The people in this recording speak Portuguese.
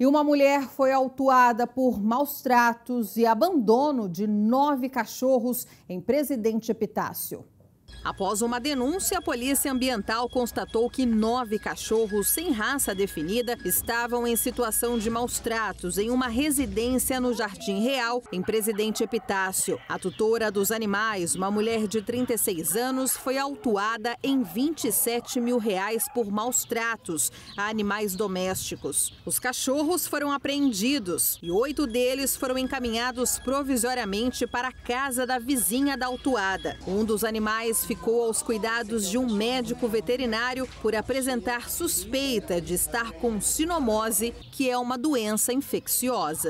E uma mulher foi autuada por maus tratos e abandono de nove cachorros em Presidente Epitácio. Após uma denúncia, a Polícia Ambiental constatou que nove cachorros sem raça definida estavam em situação de maus tratos em uma residência no Jardim Real, em Presidente Epitácio. A tutora dos animais, uma mulher de 36 anos, foi autuada em 27 mil reais por maus tratos a animais domésticos. Os cachorros foram apreendidos e oito deles foram encaminhados provisoriamente para a casa da vizinha da autuada. Um dos animais ficou aos cuidados de um médico veterinário por apresentar suspeita de estar com sinomose, que é uma doença infecciosa.